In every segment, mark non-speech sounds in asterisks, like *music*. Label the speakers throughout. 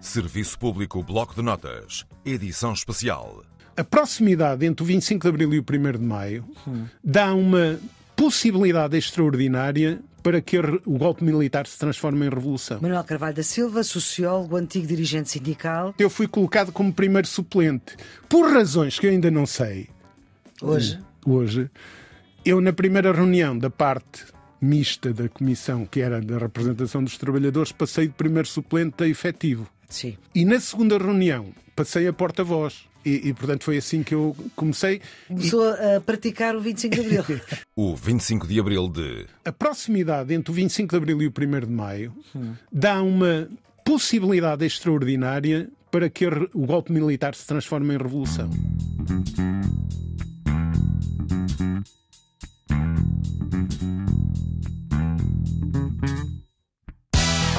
Speaker 1: Serviço Público Bloco de Notas, edição especial. A proximidade entre o 25 de Abril e o 1 de Maio hum. dá uma possibilidade extraordinária para que o golpe militar se transforme em revolução. Manuel Carvalho da Silva, sociólogo, antigo dirigente sindical. Eu fui colocado como primeiro suplente, por razões que eu ainda não sei. Hoje? Hum, hoje. Eu, na primeira reunião da parte mista da comissão, que era da representação dos trabalhadores, passei de primeiro suplente a efetivo. Sim. E na segunda reunião passei a porta-voz. E, e, portanto foi assim que eu comecei. Começou e... a praticar o 25 de Abril. *laughs* o 25 de Abril de. A proximidade entre o 25 de Abril e o 1 de Maio hum. dá uma possibilidade extraordinária para que o golpe militar se transforme em revolução.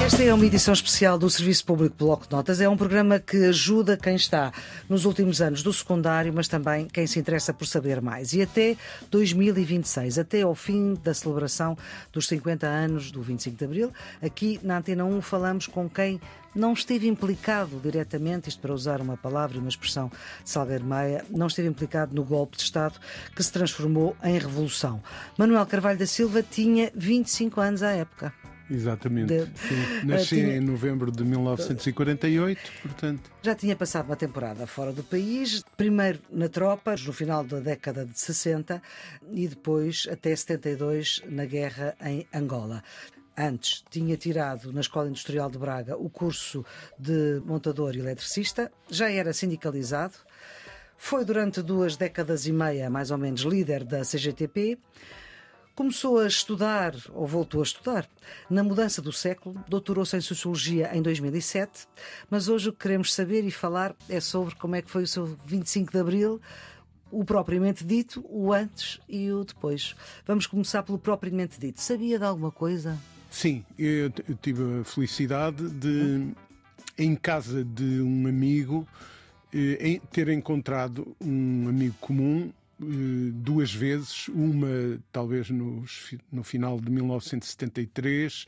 Speaker 2: Esta é uma edição especial do Serviço Público Bloco de Notas. É um programa que ajuda quem está nos últimos anos do secundário, mas também quem se interessa por saber mais. E até 2026, até ao fim da celebração dos 50 anos do 25 de Abril, aqui na Antena 1 falamos com quem não esteve implicado diretamente, isto para usar uma palavra e uma expressão de Salgueiro Maia, não esteve implicado no golpe de Estado que se transformou em revolução. Manuel Carvalho da Silva tinha 25 anos à época. Exatamente. De... Sim. *laughs* Eh, Nasci tinha... em
Speaker 1: novembro de 1948,
Speaker 2: portanto. Já tinha passado uma temporada fora do país, primeiro na tropa, no final da década de 60, e depois até 72, na guerra em Angola. Antes tinha tirado na Escola Industrial de Braga o curso de montador e eletricista, já era sindicalizado, foi durante duas décadas e meia, mais ou menos, líder da CGTP. Começou a estudar, ou voltou a estudar, na mudança do século, doutorou-se em Sociologia em 2007, mas hoje o que queremos saber e falar é sobre como é que foi o seu 25 de Abril, o propriamente dito, o antes e o depois. Vamos começar pelo propriamente dito. Sabia de alguma coisa?
Speaker 1: Sim, eu, eu tive a felicidade de, em casa de um amigo, eh, ter encontrado um amigo comum eh, duas vezes, uma talvez no final de 1973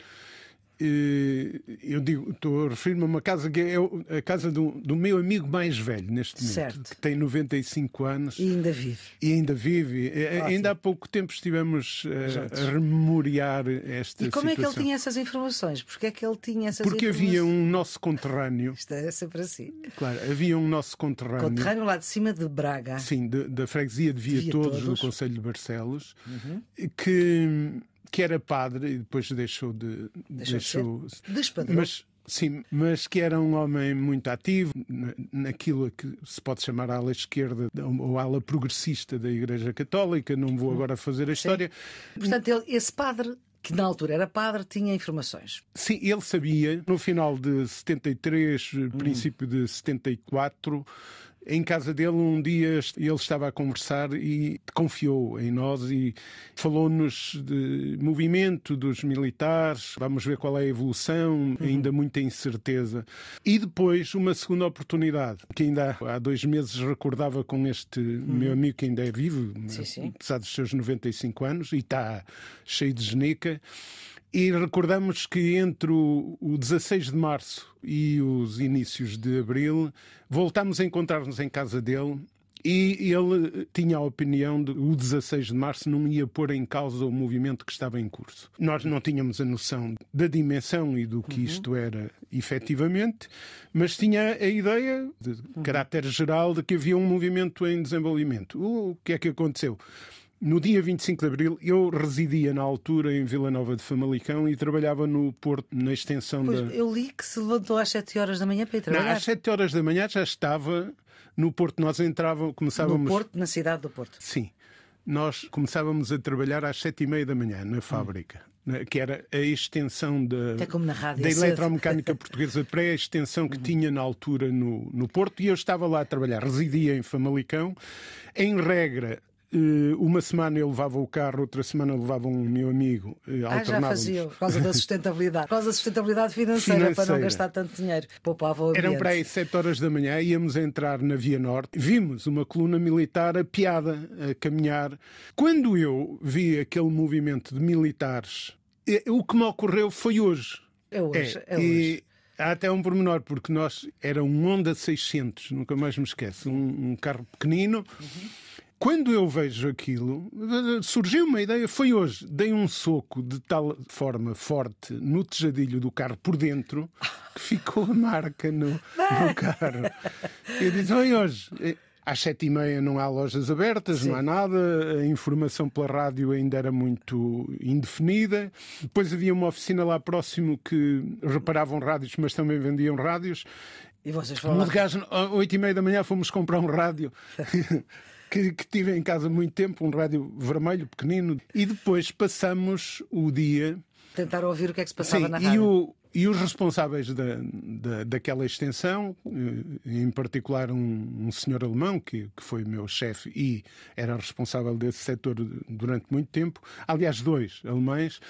Speaker 1: eu digo, estou a referir-me a uma casa que é, é a casa do, do, meu amigo mais velho neste momento, certo. que tem 95 anos. E ainda vive. E ainda vive. Ótimo. Ainda há pouco tempo estivemos eh, a, a rememoriar esta situação. E como situação. é que ele tinha
Speaker 2: essas informações? Porque é que ele tinha essas Porque havia
Speaker 1: um nosso conterrâneo.
Speaker 2: Isto é sempre assim.
Speaker 1: Claro, havia um nosso conterrâneo. Conterrâneo lá de cima de Braga. Sim, de, da freguesia de Via, Via Todos, Todos, do Conselho de Barcelos, uhum. que que era padre e depois deixou de. Deixou. deixou de Mas, Sim, mas que era um homem muito ativo naquilo que se pode chamar ala esquerda ou ala progressista da Igreja Católica, não vou uhum. agora fazer a história.
Speaker 2: Sim. Portanto, ele, esse padre que na altura era padre, tinha informações.
Speaker 1: Sim, ele sabia, no final de 73, hum. princípio de 74, em casa dele, um dia ele estava a conversar e confiou em nós e falou-nos de movimento dos militares, vamos ver qual é a evolução, uhum. ainda muita incerteza. E depois, uma segunda oportunidade, que ainda há dois meses recordava com este uhum. meu amigo que ainda é vivo, sim, sim. apesar dos seus 95 anos, e está cheio de geneca. E recordamos que entre o, o 16 de março e os inícios de abril, voltámos a encontrar-nos em casa dele e ele tinha a opinião de o 16 de março não ia pôr em causa o movimento que estava em curso. Nós não tínhamos a noção da dimensão e do que uhum. isto era efetivamente, mas tinha a ideia, de uhum. caráter geral, de que havia um movimento em desenvolvimento. O que é que aconteceu? No dia 25 de abril, eu residia na altura em Vila Nova de Famalicão e trabalhava no Porto, na extensão pois, da.
Speaker 2: Eu li que se levantou às 7 horas da manhã para ir trabalhar. Não, às
Speaker 1: 7 horas da manhã já estava no Porto. Nós entrávamos, começávamos. No Porto, na cidade do Porto. Sim. Nós começávamos a trabalhar às 7 e meia da manhã na hum. fábrica. Hum que era a extensão da, rádio, da eletromecânica *laughs* portuguesa, pré-extensão que uhum. tinha na altura no, no Porto, e eu estava lá a trabalhar, residia em Famalicão. Em regra, eh, uma semana eu levava o carro, outra semana eu levava um meu amigo. Eh, ah, já fazia, por causa da
Speaker 2: sustentabilidade. Por causa da sustentabilidade financeira, financeira. para não gastar tanto dinheiro. Poupava o Eram para aí
Speaker 1: 7 horas da manhã, íamos entrar na Via Norte, vimos uma coluna militar apiada a caminhar. Quando eu vi aquele movimento de militares, eh, o que me ocorreu foi hoje. É hoje, é, é hoje. Há até um pormenor, porque nós era um Honda 600, nunca mais me esqueço, um, um carro pequenino. Uhum quando eu vejo aquilo, surgiu uma ideia, foi hoje, dei um soco de tal forma forte no tejadilho do carro por dentro que ficou a marca no, no carro. Eu disse, foi hoje. Às sete e meia não há lojas abertas, Sim. não há nada, a informação pela rádio ainda era muito indefinida. Depois havia uma oficina lá próximo que reparavam rádios, mas também vendiam rádios.
Speaker 2: E vocês falaram? De gás,
Speaker 1: oito e meia da manhã fomos comprar um rádio. *laughs* que, que, tive em casa muito tempo, um rádio vermelho, pequenino, e depois passamos o dia.
Speaker 2: Tentar ouvir o que é que se passava Sim, na rádio. E,
Speaker 1: o, e os responsáveis da, da, daquela extensão, eh, em particular um, um senhor alemão, que, que foi meu chefe e era responsável desse setor durante muito tempo, aliás, dois alemães,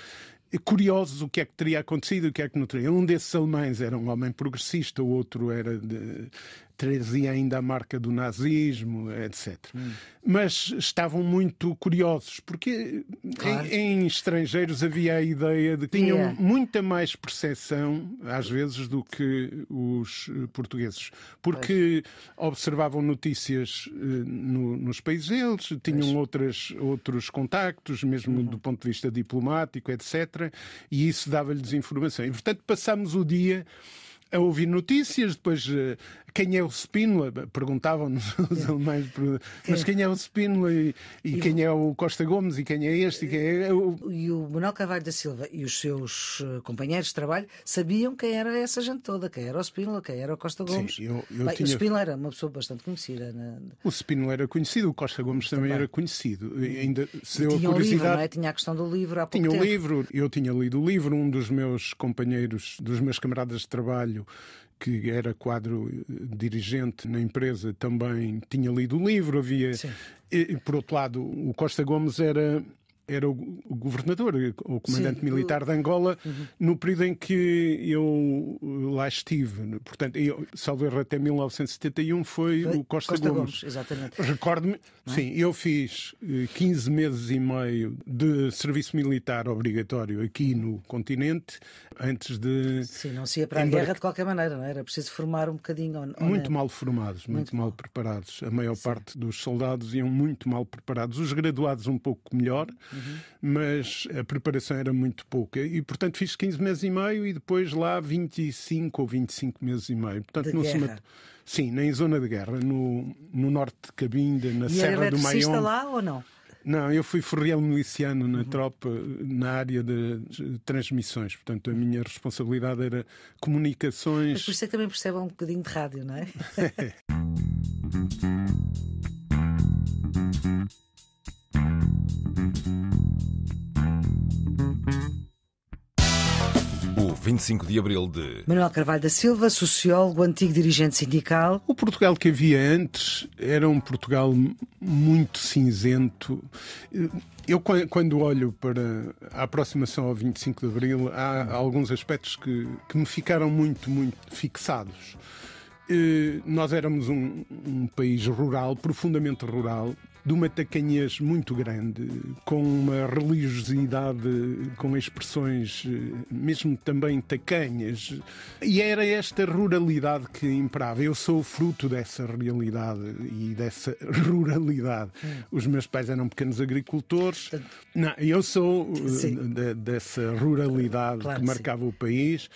Speaker 1: curiosos o que é que teria acontecido, o que é que não teria. Um desses alemães era um homem progressista, o outro era de, trazia ainda a marca do nazismo, etc. Hum. Mas estavam muito curiosos, porque claro. em, em, estrangeiros havia a ideia de que tinham yeah. muita mais percepção, às vezes, do que os portugueses. Porque pois. observavam notícias eh, no, nos países deles, tinham outras, outros contactos, mesmo uhum. do ponto de vista diplomático, etc. E isso dava-lhes informação. E, portanto, passámos o dia a ouvir notícias, depois eh, quem é o Spínola? Perguntavam-nos *laughs* os é. alemães, é. mas quem é o
Speaker 2: Spínola e, e, quem é o Costa Gomes e quem é este? E, quem é o... e o Manuel Carvalho da Silva e os seus eh, companheiros de trabalho sabiam quem era essa gente toda, quem era o Spínola, quem era o Costa Gomes. Sim, eu, eu Bem, tinha... O Spínola era uma pessoa bastante conhecida. Na...
Speaker 1: O Spínola era conhecido, o Costa Gomes também, também. era conhecido. E uhum. ainda se deu tinha a é? curiosidade... Livro, é?
Speaker 2: Tinha a questão do livro há pouco Tinha tempo. o livro,
Speaker 1: eu tinha lido o livro, um dos meus companheiros, dos meus camaradas de trabalho, que era quadro eh, dirigente na empresa, também tinha lido o livro. Havia, e, por outro lado, o Costa Gomes era era o governador, eh, o comandante Sim, militar eu... de Angola, uhum. no período em que eu eh, lá estive. Portanto, eu, salvo erro, até 1971 foi, foi o Costa, Costa Gomes. Gomes exatamente. Recordo-me. É? Sim, eu fiz 15 meses e meio de serviço militar obrigatório aqui no continente antes de. Sim, não se ia para a guerra de
Speaker 2: qualquer maneira, não é? era preciso formar um bocadinho. Ou, ou muito
Speaker 1: mal formados, muito, muito mal preparados. A maior Sim. parte dos soldados iam muito mal preparados. Os graduados, um pouco melhor, uhum. mas a preparação era muito pouca. E, portanto, fiz 15 meses e meio e depois lá 25 ou 25 meses e meio. Portanto, de não guerra. se Sim, nem zona de guerra, no, no norte de Cabinda, na e Serra do Maior. lá ou não? Não, eu fui ferreiro miliciano na uhum. tropa, na área de transmissões. Portanto, a minha responsabilidade era comunicações. Mas é por isso
Speaker 2: é que também percebe um bocadinho de rádio, não é? *laughs* 25 de abril de. Manuel Carvalho da Silva, sociólogo, antigo dirigente sindical. O Portugal que havia antes era um Portugal muito
Speaker 1: cinzento. Eu, quando olho para a aproximação ao 25 de abril, há alguns aspectos que, que me ficaram muito, muito fixados eh, nós éramos um, um, país rural, profundamente rural, de uma tacanhez muito grande, com uma religiosidade, com expressões eh, mesmo também tacanhas. E era esta ruralidade que imperava. Eu sou fruto dessa realidade e dessa ruralidade. Hum. Os meus pais eram pequenos agricultores. Não, eu sou eh, dessa ruralidade claro, que marcava o país.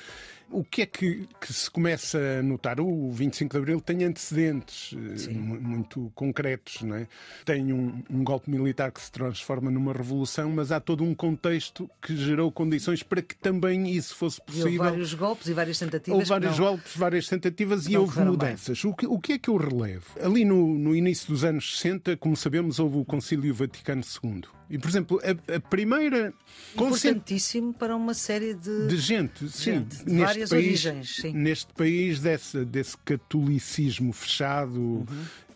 Speaker 1: O que é que, que, se começa a notar? O 25 de Abril tem antecedentes eh, Sim. muito concretos. Não é? Tem um, um, golpe militar que se transforma numa revolução, mas há todo um contexto que gerou condições para que também isso fosse possível. E houve vários
Speaker 2: golpes e várias tentativas. Houve vários não,
Speaker 1: golpes, várias tentativas e houve mudanças. O que, o que, é que eu relevo? Ali no, no início dos anos 60, como sabemos, houve o Concílio Vaticano II e, por exemplo, a, a primeira.
Speaker 2: Importantíssimo para uma série de. De gente, sim. Gente, de várias país, origens, sim.
Speaker 1: Neste país desse, desse catolicismo fechado, uhum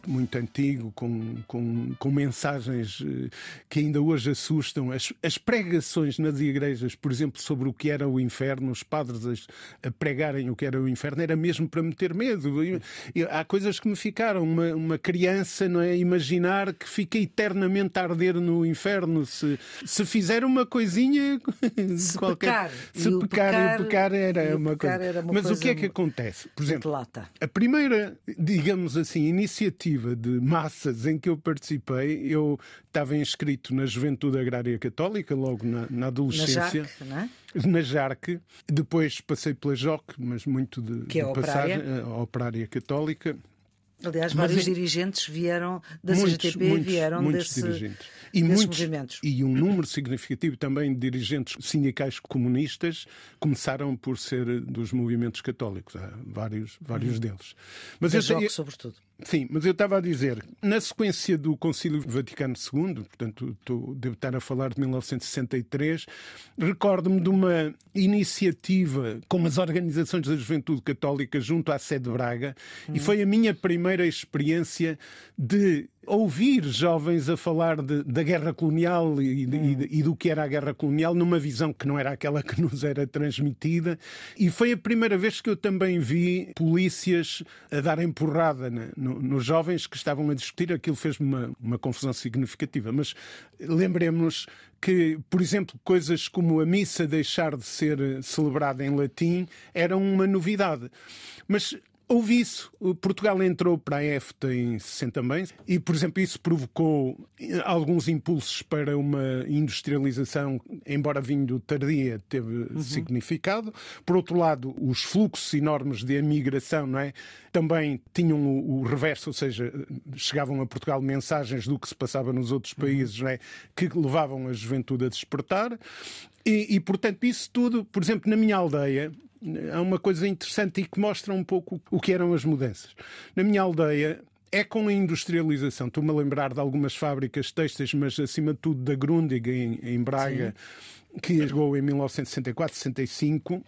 Speaker 1: muito antigo, com, com, com mensagens eh, que ainda hoje assustam. As, as, pregações nas igrejas, por exemplo, sobre o que era o inferno, os padres a, pregarem o que era o inferno, era mesmo para me ter medo. Eu, eu, há coisas que me ficaram. Uma, uma criança, não é? Imaginar que fica eternamente a arder no inferno se, se fizer uma coisinha *laughs* se qualquer. Pecar. Se e pecar, o pecar, era, uma pecar coisa. Era uma Mas coisa o que é que acontece? Por exemplo, a primeira, digamos assim, iniciativa coletiva de massas em que eu participei, eu estava inscrito na Juventude Agrária Católica, logo na, na adolescência. Na Jarque, não é? Na Jarque. Depois passei pela JOC, mas muito de, que é de passagem, a operária católica.
Speaker 2: Aliás, vários é dirigentes vieram da CGTP, vieram muitos desse, dirigentes.
Speaker 1: E desses muitos, movimentos. E um número significativo também de dirigentes sindicais comunistas começaram por ser dos movimentos católicos. Há vários, vários uhum. deles. Mas eu, eu, sobretudo. Sim, mas eu estava a dizer, na sequência do Concílio Vaticano II, portanto, estou, devo estar a falar de 1963, recordo-me de uma iniciativa com as organizações da juventude católica junto à sede Braga, e uhum. foi a minha primeira primeira experiência de ouvir jovens a falar de, da guerra colonial e, hum. e, e, do que era a guerra colonial numa visão que não era aquela que nos era transmitida. E foi a primeira vez que eu também vi polícias a dar empurrada né, no, nos jovens que estavam a discutir. Aquilo fez-me uma, uma confusão significativa. Mas lembremos que, por exemplo, coisas como a missa deixar de ser celebrada em latim era uma novidade. Mas Houve isso. Portugal entrou para a EFTA em 60 também, e, por exemplo, isso provocou alguns impulsos para uma industrialização, embora vindo tardia, teve uhum. significado. Por outro lado, os fluxos enormes de migração não é, também tinham o, o, reverso, ou seja, chegavam a Portugal mensagens do que se passava nos outros uhum. países não é, que levavam a juventude a despertar. E, e, portanto, isso tudo, por exemplo, na minha aldeia, é uma coisa interessante e que mostra um pouco o que eram as mudanças. Na minha aldeia, é com a industrialização. Estou-me a lembrar de algumas fábricas textas, mas acima de tudo da Grundig, em, em Braga, Sim. que chegou em 1964, 65.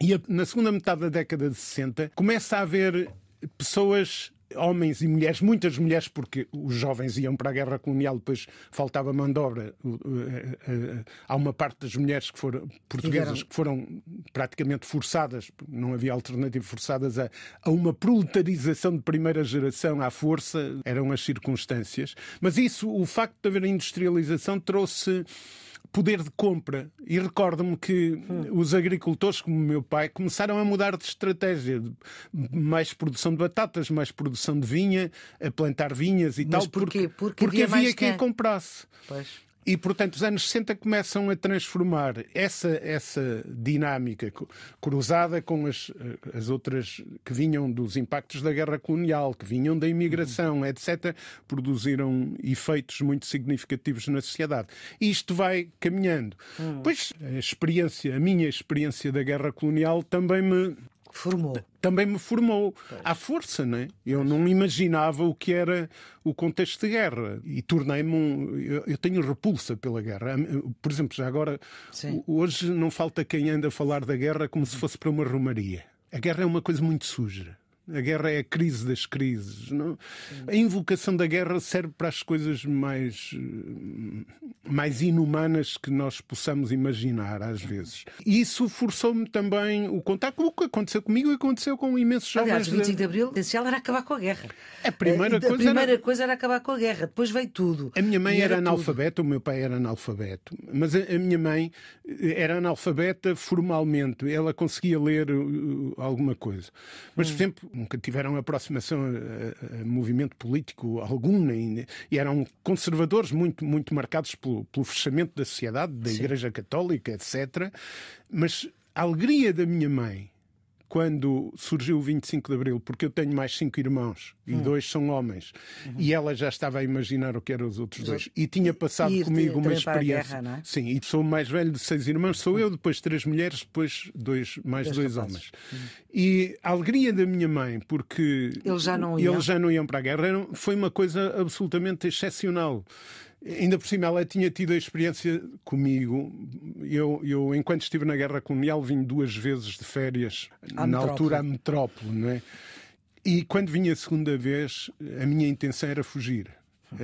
Speaker 1: E a, na segunda metade da década de 60 começa a haver pessoas homens e mulheres, muitas mulheres, porque os jovens iam para a guerra colonial, depois faltava mão de obra. Eh, eh, há uma parte das mulheres que foram portuguesas que foram praticamente forçadas, não havia alternativa, forçadas a, a uma proletarização de primeira geração à força, eram as circunstâncias. Mas isso, o facto de haver a industrialização trouxe poder de compra. E recordo-me que hum. os agricultores, como o meu pai, começaram a mudar de estratégia. Mais produção de batatas, mais produção de vinha, a plantar vinhas e Mas tal. Porquê? Porque, porque, porque havia, havia quem comprasse. Pois. E, portanto, os anos 60 começam a transformar essa, essa dinâmica cruzada com as, eh, as outras que vinham dos impactos da guerra colonial, que vinham da imigração, uhum. etc., produziram efeitos muito significativos na sociedade. E Isto vai caminhando. Hum. Pois a experiência, a minha experiência da guerra colonial também me Formou. Também me formou pois. à força, não é? Eu não imaginava o que era o contexto de guerra e tornei-me um. Eu, eu, tenho repulsa pela guerra. Por exemplo, já agora, Sim. hoje não falta quem anda a falar da guerra como se fosse para uma romaria. A guerra é uma coisa muito suja. A guerra é a crise das crises. Não? A invocação da guerra serve para as coisas mais, mais inumanas que nós possamos imaginar, às vezes. E isso forçou-me também o contato com o que aconteceu comigo e aconteceu com imensos jovens. Aliás, 25 de
Speaker 2: Abril, essencial era acabar com a guerra. A primeira, eh, a, coisa, a primeira era... coisa era acabar com a guerra, depois veio tudo. A minha mãe era, era analfabeta,
Speaker 1: o meu pai era analfabeto, mas a, a minha mãe eh, era analfabeta formalmente, ela conseguia ler eh, alguma coisa. Mas, hum. por exemplo, nunca tiveram aproximação a, eh, a eh, movimento político algum, e, e eram conservadores muito, muito marcados pelo, pelo fechamento da sociedade, da Sim. Igreja Católica, etc. Mas a alegria da minha mãe quando surgiu o 25 de Abril, porque eu tenho mais cinco irmãos e hum. dois são homens, uhum. e ela já estava a imaginar o que eram os outros dois. E tinha passado e comigo uma experiência. Guerra, é? Sim, e sou o mais velho de seis irmãos, sou eu, depois três mulheres, depois dois, mais dois, homens. Uhum. E a alegria da minha mãe, porque eles já não iam, eles já não iam para a guerra, foi uma coisa absolutamente excepcional. Ainda por cima, ela tinha tido a experiência comigo. Eu, eu enquanto estive na Guerra Colonial, vim duas vezes de férias, à na altura à metrópole, não é? E quando vim a segunda vez, a minha intenção era fugir.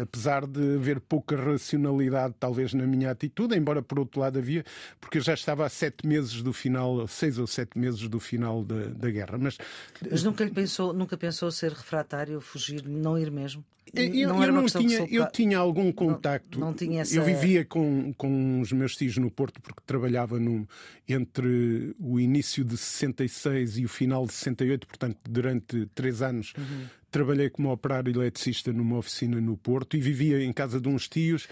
Speaker 1: Apesar de haver pouca racionalidade, talvez, na minha atitude, embora por outro lado havia, porque eu já estava há sete meses do final, seis ou sete meses do final da, da guerra. Mas, Mas nunca, pensou,
Speaker 2: nunca pensou ser refratário, fugir, não ir mesmo? Eu não, eu não tinha, eu
Speaker 1: tinha algum contacto. Não, não tinha essa... Eu vivia com, com os meus tios no Porto porque trabalhava no, entre o início de 66 e o final de 68, portanto, durante três anos uhum. trabalhei como operário eletricista numa oficina no Porto e vivia em casa de uns tios.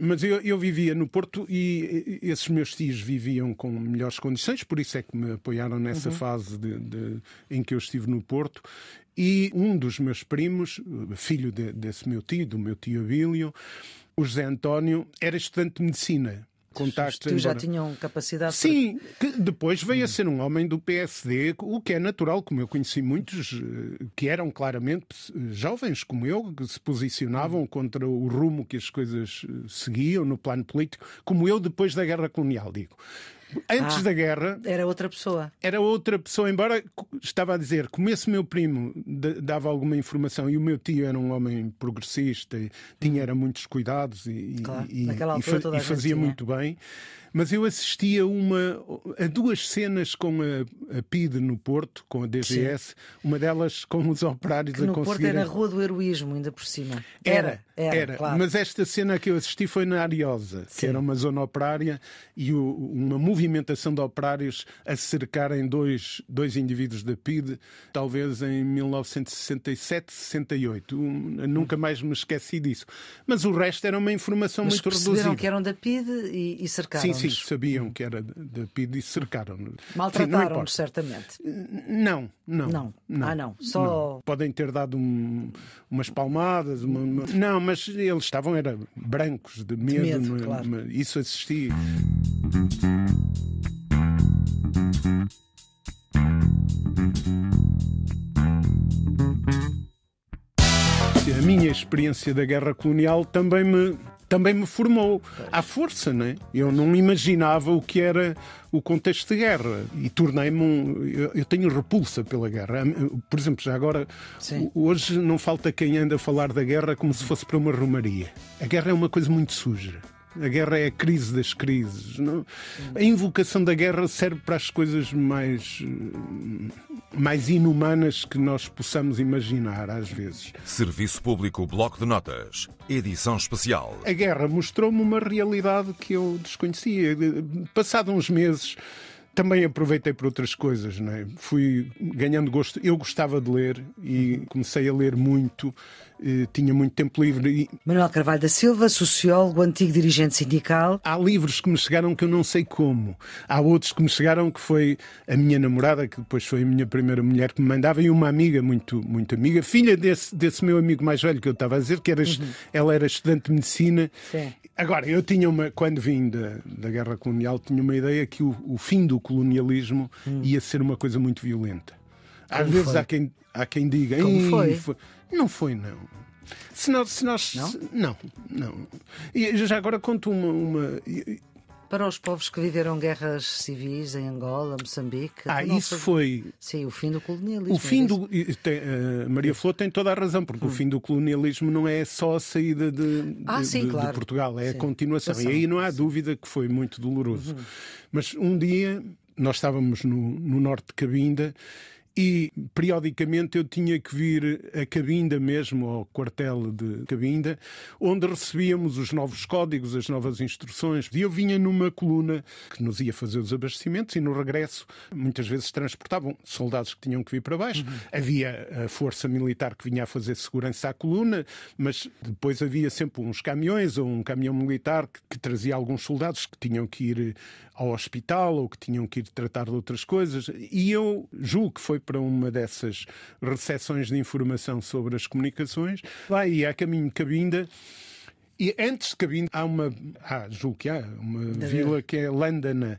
Speaker 1: Mas eu, eu vivia no Porto e esses meus tios viviam com melhores condições, por isso é que me apoiaram nessa uhum. fase de, de, em que eu estive no Porto. E um dos meus primos, filho de, desse meu tio, do meu tio Abílio, o José António, era estudante de medicina contactos. Que já tinham capacidade Sim, para... que depois veio a hum. ser um homem do PSD, o que é natural, como eu conheci muitos eh, que eram claramente eh, jovens como eu, que se posicionavam hum. contra o rumo que as coisas eh, seguiam no plano político, como eu depois da Guerra Colonial, digo. Antes ah, da guerra. Era outra pessoa. Era outra pessoa, embora estava a dizer, como esse meu primo dava alguma informação e o meu tio era um homem progressista, tinha era muitos cuidados e, claro, e, e, e fazia muito bem. Mas eu assisti a, uma, a duas cenas com a, a PIDE no Porto, com a DGS, Sim. uma delas com os operários que a no Porto era a Rua
Speaker 2: do Heroísmo, ainda por cima. Era, era. era claro. Mas
Speaker 1: esta cena que eu assisti foi na Ariosa, Sim. que era uma zona operária e o, uma movimentação de operários a cercarem dois, dois indivíduos da PIDE, talvez em 1967, 68. Nunca uhum. mais me esqueci disso. Mas o resto
Speaker 2: era uma informação Mas muito reduzida. que eram da PIDE e, e cercaram. Sim, sim, Sim,
Speaker 1: sabiam uhum. que era da PID e cercaram nos Maltrataram-nos,
Speaker 2: certamente. Não, não, não, não. Ah, não.
Speaker 1: Só... Não. Podem ter dado um, umas palmadas. Uma, uma... Não, mas eles estavam, era brancos, de medo. De medo uma, claro. isso assisti A minha experiência da guerra colonial também me também me formou à força, não é? Eu não imaginava o que era o contexto de guerra e tornei-me um. Eu, eu, tenho repulsa pela guerra. Por exemplo, já agora, Sim. hoje não falta quem anda a falar da guerra como se fosse para uma romaria. A guerra é uma coisa muito suja. A guerra é a crise das crises. Não? A invocação da guerra serve para as coisas mais, mais inumanas que nós possamos imaginar, às vezes. Serviço Público Bloco de Notas, edição especial. A guerra mostrou-me uma realidade que eu desconhecia. Passado uns meses também aproveitei para outras coisas, não é? Fui ganhando gosto. Eu gostava de ler e comecei a ler muito, eh, tinha muito tempo livre. Manuel Carvalho da Silva, sociólogo, antigo dirigente sindical. Há livros que me chegaram que eu não sei como. Há outros que me chegaram que foi a minha namorada, que depois foi a minha primeira mulher que me mandava, e uma amiga muito, muito amiga, filha desse, desse meu amigo mais velho que eu estava a dizer, que era, uhum. ela era estudante de medicina. Sim. Agora, eu tinha uma, quando vim da, da Guerra Colonial, tinha uma ideia que o, o fim do colonialismo hum. ia ser uma coisa muito violenta.
Speaker 2: Às Como vezes há quem,
Speaker 1: há quem diga. Como foi? foi? Não foi, não.
Speaker 2: Se nós. Se nós não? Se,
Speaker 1: não, não. E já agora conto uma. uma...
Speaker 2: Para os povos que viveram guerras civis em Angola, Moçambique. Ah, isso foi... foi. Sim, o fim do colonialismo. O é fim
Speaker 1: do. Tem, uh, Maria Flor tem toda a razão, porque hum. o fim do colonialismo não é só a saída de, ah, de, ah, sim, de, claro. de Portugal, é sim. a continuação. E aí não há dúvida que foi muito doloroso. Uhum. Mas um dia nós estávamos no, no norte de Cabinda e periodicamente eu tinha que vir a Cabinda mesmo, ao quartel de Cabinda, onde recebíamos os novos códigos, as novas instruções. E eu vinha numa coluna que nos ia fazer os abastecimentos e no regresso muitas vezes transportavam soldados que tinham que vir para baixo. Uhum. Havia a força militar que vinha a fazer segurança à coluna, mas depois havia sempre uns caminhões ou um caminhão militar que, que trazia alguns soldados que tinham que ir ao hospital ou que tinham que ir tratar de outras coisas. E eu julgo que foi para uma dessas recepções de informação sobre as comunicações, Lá ia a caminho de Cabinda. E antes de Cabinda há uma, ah, julgo que há, uma da vila que é Landana.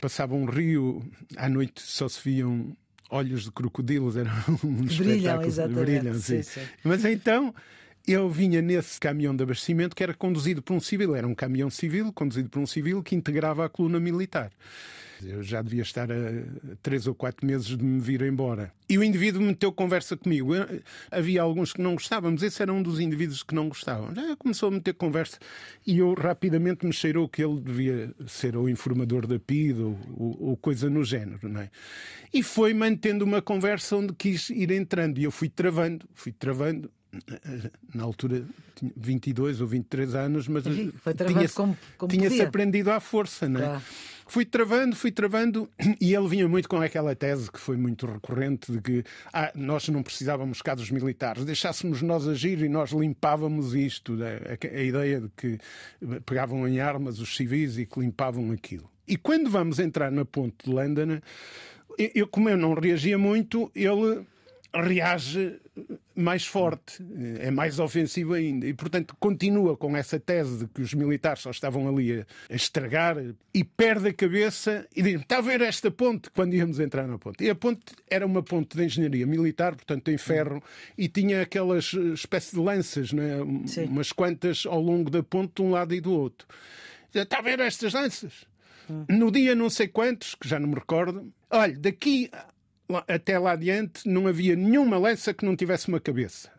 Speaker 1: Passava um rio, à noite só se viam olhos de crocodilos, era um brilham, Exatamente, brilham, sim. Sim, sim. Mas então eu vinha nesse caminhão de abastecimento que era conduzido por um civil, era um caminhão civil conduzido por um civil que integrava a coluna militar. Eu já devia estar a três ou quatro meses de me vir embora. E o indivíduo meteu conversa comigo. havia alguns que não gostavam, mas esse era um dos indivíduos que não gostavam. Já começou a meter conversa e eu rapidamente me cheirou que ele devia ser o informador da PID ou, ou, ou coisa no género. Não é? E foi mantendo uma conversa onde quis ir entrando. E eu fui travando, fui travando, na altura tinha 22 ou 23 anos, mas tinha-se como, como tinha aprendido à força, não é? Claro. Fui travando, fui travando, *clears throat* e ele vinha muito com aquela tese que foi muito recorrente de que ah, nós não precisávamos cá dos militares, deixássemos nós agir e nós limpávamos isto, né? a, a, a ideia de que pegavam em armas os civis e que limpavam aquilo. E quando vamos entrar na ponte de London, eu, como eu não reagia muito, ele reage mais forte, é mais ofensivo ainda. E, portanto, continua com essa tese de que os militares só estavam ali a, estragar e perde a cabeça e diz: está a ver esta ponte quando íamos entrar na ponte. E a ponte era uma ponte de engenharia militar, portanto, em ferro, e tinha aquelas eh, espécie de lanças, né? umas quantas ao longo da ponte de um lado e do outro. Está a ver estas lanças? Hum. No dia não sei quantos, que já não me recordo, olha, daqui até lá adiante não havia nenhuma lança que não tivesse uma cabeça.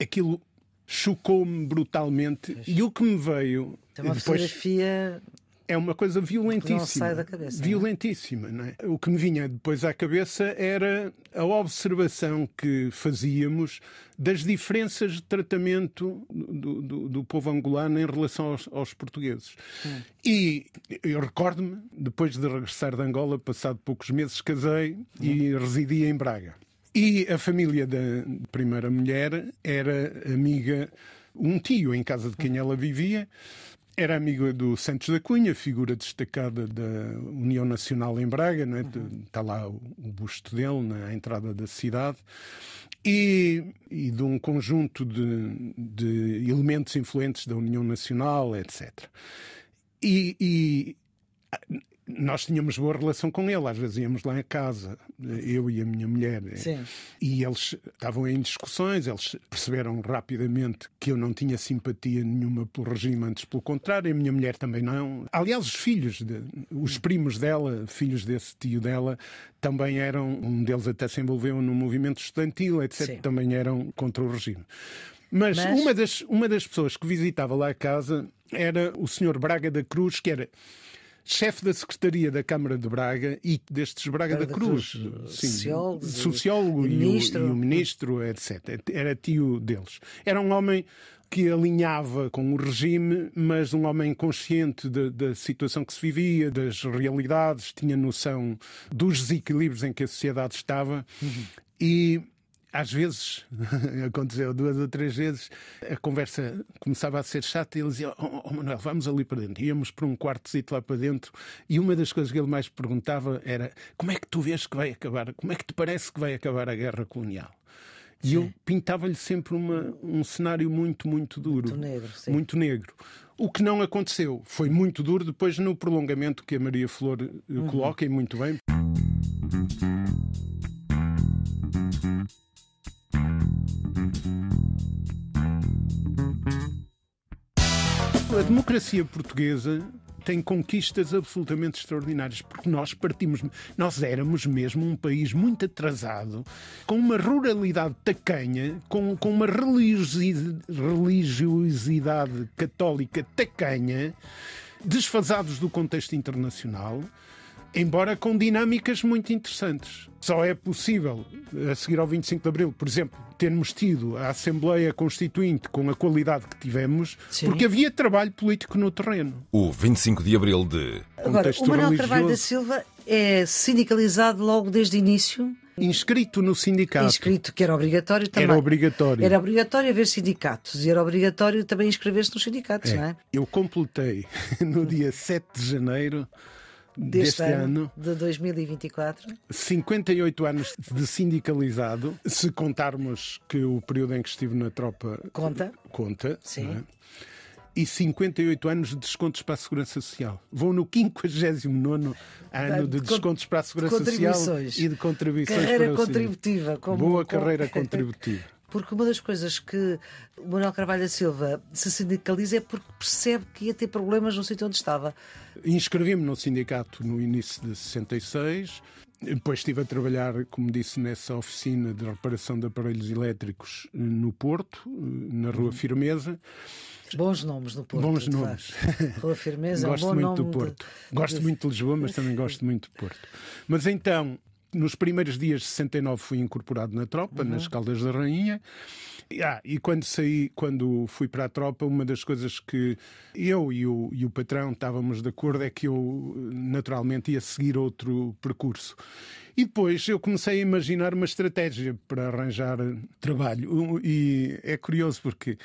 Speaker 1: Aquilo chocou-me brutalmente. Mas... E o que me veio. Tem uma depois... fotografia é uma coisa violentíssima. Não sai da cabeça. É? Violentíssima, não é? O que me vinha depois à cabeça era a observação que fazíamos das diferenças de tratamento do, do, do povo angolano em relação aos, aos portugueses. Hum. E eu recordo-me, depois de regressar de Angola, passado poucos meses, casei hum. e uhum. residi em Braga. E a família da primeira mulher era amiga um tio em casa de quem uhum. ela vivia, era amigo do Santos da Cunha, figura destacada da União Nacional em Braga, não é? uhum. está lá o, o busto dele na entrada da cidade. E, e, de um conjunto de, de, elementos influentes da União Nacional, etc. E, e nós tínhamos boa relação com ele, às vezes íamos lá em casa, eu e a minha mulher. É. Sim. E eles estavam em discussões, eles perceberam rapidamente que eu não tinha simpatia nenhuma pelo regime, antes pelo contrário, a minha mulher também não. Aliás, os filhos, de, os primos dela, filhos desse tio dela, também eram, um deles até se envolveu no movimento estudantil, etc., Sim. também eram contra o regime.
Speaker 2: Mas, Mas... Uma,
Speaker 1: das, uma das pessoas que visitava lá a casa era o senhor Braga da Cruz, que era chefe da Secretaria da Câmara de Braga e destes Braga, da Cruz, Cruz sim, sociólogo, sociólogo e, ministro. E, o, e o ministro, etc. Era tio deles. Era um homem que alinhava com o regime, mas um homem consciente de, da situação que se vivia, das realidades, tinha noção dos desequilíbrios em que a sociedade estava. Uhum. E às vezes, *laughs* aconteceu duas ou três vezes, a conversa começava a ser chata e ele dizia: oh, oh, oh Manuel, vamos ali para dentro. Íamos para um quartozito lá para dentro e uma das coisas que ele mais perguntava era: Como é que tu vês que vai acabar? Como é que te parece que vai acabar a guerra colonial? E sim. eu pintava-lhe sempre uma, um cenário muito, muito duro. Muito negro, sim. Muito negro. O que não aconteceu. Foi muito duro depois no prolongamento que a Maria Flor eh, uhum. coloca, e muito bem. A democracia portuguesa tem conquistas absolutamente extraordinárias, porque nós partimos, nós éramos mesmo um país muito atrasado, com uma ruralidade tacanha, com, com uma religiosidade católica tacanha, desfasados do contexto internacional embora com dinâmicas muito interessantes. Só é possível, a seguir ao 25 de Abril, por exemplo, termos tido a Assembleia Constituinte com a qualidade que tivemos, Sim. porque havia trabalho político no terreno. O 25 de Abril de. Agora, o Manuel Carvalho da
Speaker 2: Silva é sindicalizado logo desde o início. Inscrito no sindicato. Inscrito, que era obrigatório também. Era obrigatório. Era obrigatório haver sindicatos e era obrigatório também inscrever-se nos sindicatos, é. não é?
Speaker 1: Eu completei *laughs* no dia 7 de janeiro
Speaker 2: deste, deste ano, ano, de 2024.
Speaker 1: 58 anos de sindicalizado, se contarmos que o período em que estive na tropa conta. Conta. Sim é? e 58 anos de descontos para a Segurança Social. Vão no 59 ano de descontos para a Segurança Social e de contribuições. Carreira contributiva.
Speaker 2: Boa carreira contributiva. *laughs* Porque uma das coisas que o Manuel Carvalho da Silva se sindicaliza é porque percebe que ia ter problemas no sítio onde estava. Inscrevi-me no
Speaker 1: sindicato no início de 66. Depois estive a trabalhar, como disse, nessa oficina de reparação de aparelhos elétricos eh, no Porto, eh, na Rua Firmeza.
Speaker 2: Bons nomes do Porto. Bons nomes. *laughs* Rua Firmeza gosto é um bom muito do Porto. De... Gosto muito
Speaker 1: de Lisboa, mas também gosto muito do Porto. Mas então, nos primeiros dias de 69 fui incorporado na tropa, uhum. nas Caldas da Rainha. E, ah, e quando saí, quando fui para a tropa, uma das coisas que eu e o, e o patrão estávamos de acordo é que eu naturalmente ia seguir outro percurso. E depois eu comecei a imaginar uma estratégia para arranjar trabalho. E é curioso porque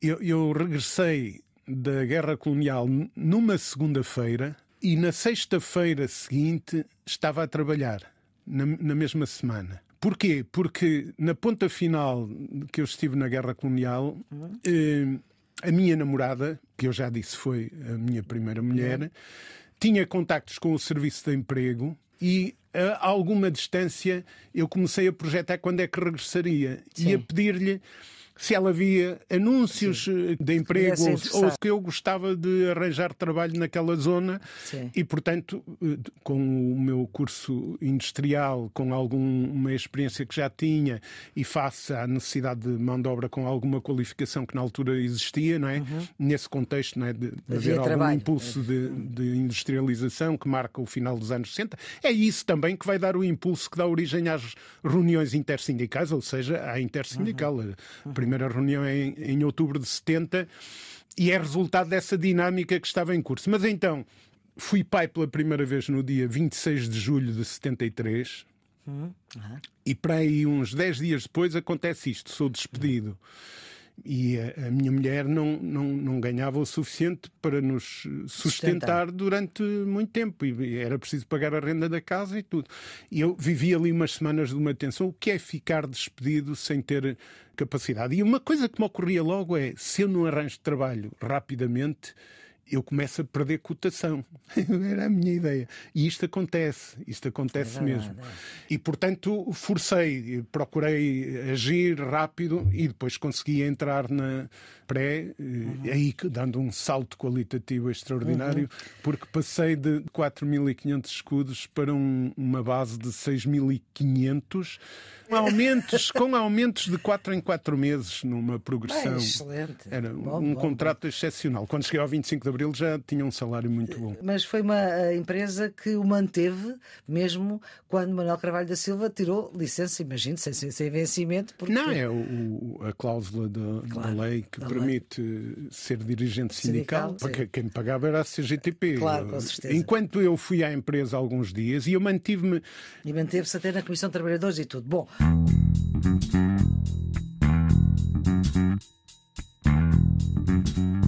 Speaker 1: eu, eu regressei da guerra colonial numa segunda-feira e na sexta-feira seguinte estava a trabalhar na, na mesma semana. Porquê? Porque na ponta final que eu estive na guerra colonial, uhum. eh, a minha namorada, que eu já disse foi a minha primeira mulher, uhum. tinha contactos com o serviço de emprego e a alguma distância eu comecei a projetar quando é que regressaria Sim. e a pedir-lhe se ela via anúncios Sim. Eh, de emprego ou, ou se eu gostava de arranjar trabalho naquela zona. Sim. E, portanto, eh, com o meu curso industrial, com alguma experiência que já tinha e face à necessidade de mão de obra com alguma qualificação que na altura existia, não é? Uhum. nesse contexto não é? de, de haver algum impulso de, de industrialização que marca o final dos anos 60, é isso também que vai dar o impulso que dá origem às reuniões intersindicais, ou seja, à uhum. intersindical. Eh, uhum. Uhum primeira reunião é em, em outubro de 70 e é resultado dessa dinâmica que estava em curso. Mas então, fui pai pela primeira vez no dia 26 de julho de 73.
Speaker 2: Uhum. uhum.
Speaker 1: E para aí uns 10 dias depois acontece isto, sou despedido. Uhum e a, a, minha mulher não, não, não ganhava o suficiente para nos sustentar, durante muito tempo. E era preciso pagar a renda da casa e tudo. E eu vivi ali umas semanas de uma tensão. O que é ficar despedido sem ter capacidade? E uma coisa que me ocorria logo é: se eu não arranjo trabalho rapidamente eu começo a perder cotação. *laughs* Era a minha ideia. E isto acontece, isto acontece é mesmo. É. E portanto forcei, procurei agir rápido e depois consegui entrar na pré, eh, uhum. aí dando um salto qualitativo extraordinário, uhum. porque passei de 4.500 escudos para um, uma base de 6.500, com aumentos, *laughs* com aumentos de 4 em 4 meses numa progressão. Bem, ah, excelente. Era bom, um bom, contrato bom. excepcional. Quando cheguei ao 25 de Abril já tinha um salário muito bom.
Speaker 2: Mas foi uma eh, empresa que o manteve, mesmo quando Manuel Carvalho da Silva tirou licença, imagino, sem, sem vencimento. Porque... Não, é
Speaker 1: o, a cláusula da, claro, da lei que da permite lei. ser dirigente sindical, sindical porque quem me pagava era a CGTP. Claro, com certeza. Enquanto eu fui à empresa alguns dias e eu mantive-me. E manteve-se até na Comissão de Trabalhadores e tudo. Bom.
Speaker 2: Thank you.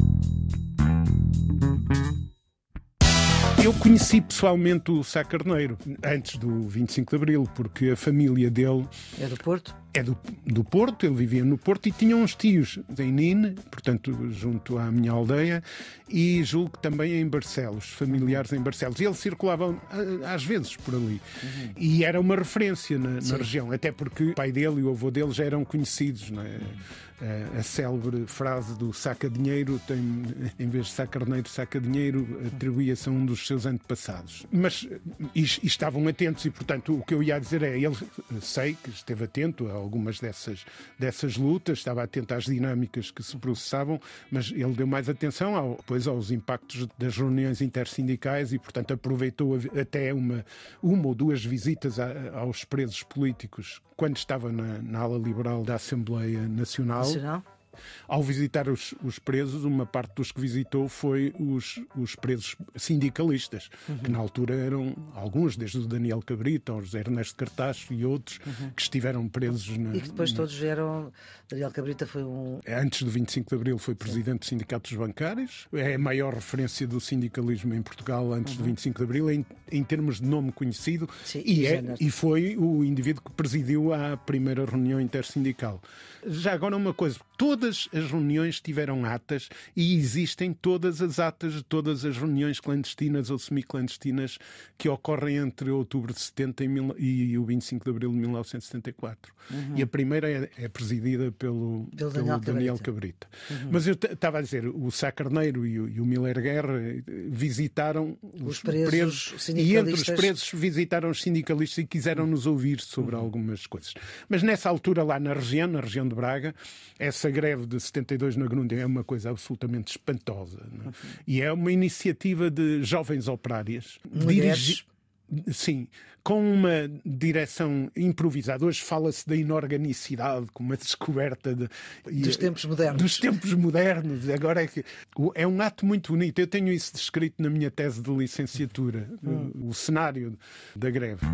Speaker 1: Eu conheci pessoalmente o Sá Carneiro antes do 25 de Abril, porque a família dele. É do Porto? É do, do Porto, ele vivia no Porto e tinha uns tios em Nine, portanto, junto à minha aldeia, e julgo também em Barcelos, familiares em Barcelos. E eles circulavam às vezes por ali. Uhum. E era uma referência na, na região, até porque o pai dele e o avô dele já eram conhecidos, não é? Uhum a célebre frase do saca dinheiro, tem, em vez de saca carneiro, saca dinheiro, atribuía-se a um dos seus antepassados. Mas e, e estavam atentos e, portanto, o que eu ia dizer é, ele eh, sei que esteve atento a algumas dessas, dessas lutas, estava atento às dinâmicas que se processavam, mas ele deu mais atenção ao, pois, aos impactos das reuniões intersindicais e, portanto, aproveitou até uma, uma ou duas visitas a, aos presos políticos quando estava na, na ala liberal da Assembleia Nacional Nacional. Ao visitar os, os presos, uma parte dos que visitou foi os, os presos sindicalistas, uhum. que na altura eram alguns, desde o Daniel Cabrita, o José Ernesto Cartacho e outros, uhum. que estiveram presos. Na, e que depois na... todos
Speaker 2: eram. Daniel Cabrita foi um.
Speaker 1: Antes do 25 de Abril foi presidente Sim. sindicatos Bancários, é a maior referência do sindicalismo em Portugal antes uhum. do 25 de Abril, em, em termos de nome conhecido, Sim, e, é, é e foi o indivíduo que presidiu a primeira reunião intersindical. Já agora uma coisa, todo todas as reuniões tiveram atas e existem todas as atas de todas as reuniões clandestinas ou semiclandestinas que ocorrem entre outubro de 70 e, o 25 de abril de 1974. Uhum. E a primeira é, é presidida pelo, pelo, Daniel, Daniel Cabrita. Cabrita. Uhum. Mas eu estava a dizer, o Sá Carneiro e o, e o Miller Guerra eh, visitaram os, os presos, presos e entre os presos visitaram os sindicalistas e quiseram nos ouvir sobre uhum. algumas coisas. Mas nessa altura, lá na região, na região de Braga, essa greve greve de 72 na Grundia é uma coisa absolutamente espantosa. É? Uhum. E é uma iniciativa de jovens operárias. Dirigir. Sim, com uma direção improvisada. Hoje fala-se da inorganicidade, com uma descoberta de... dos tempos modernos. Dos tempos modernos. Agora é que é um ato muito bonito. Eu tenho isso descrito na minha tese de licenciatura, hum. o, o cenário da greve.